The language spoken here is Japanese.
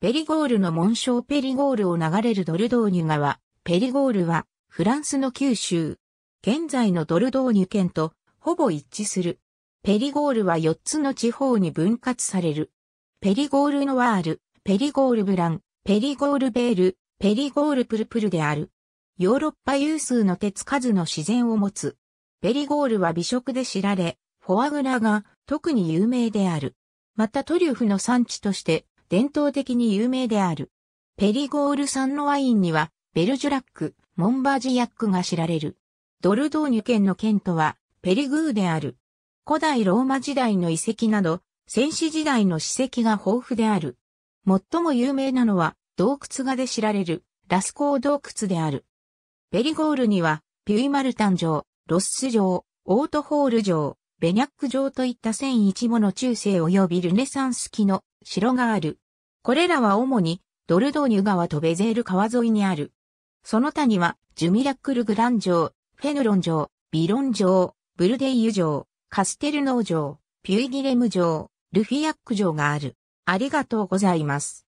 ペリゴールの紋章ペリゴールを流れるドルドーニュ川、ペリゴールは、フランスの九州、現在のドルドーニュ県と、ほぼ一致する。ペリゴールは4つの地方に分割される。ペリゴールノワール、ペリゴールブラン、ペリゴールベール、ペリゴールプルプルである。ヨーロッパ有数の手つかずの自然を持つ。ペリゴールは美食で知られ、フォアグラが特に有名である。またトリュフの産地として伝統的に有名である。ペリゴール産のワインには、ベルジュラック、モンバージヤックが知られる。ドルドーニュ県の県とは、ペリグーである。古代ローマ時代の遺跡など、戦死時代の史跡が豊富である。最も有名なのは、洞窟画で知られる、ラスコー洞窟である。ペリゴールには、ピュイマルタン城、ロス城、オートホール城、ベニャック城といった1001もの中世及びルネサンス期の城がある。これらは主にドルドーニュ川とベゼール川沿いにある。その他には、ジュミラックルグラン城、フェヌロン城、ビロン城、ブルデイユ城、カステルノー城、ピュイギレム城、ルフィアック城がある。ありがとうございます。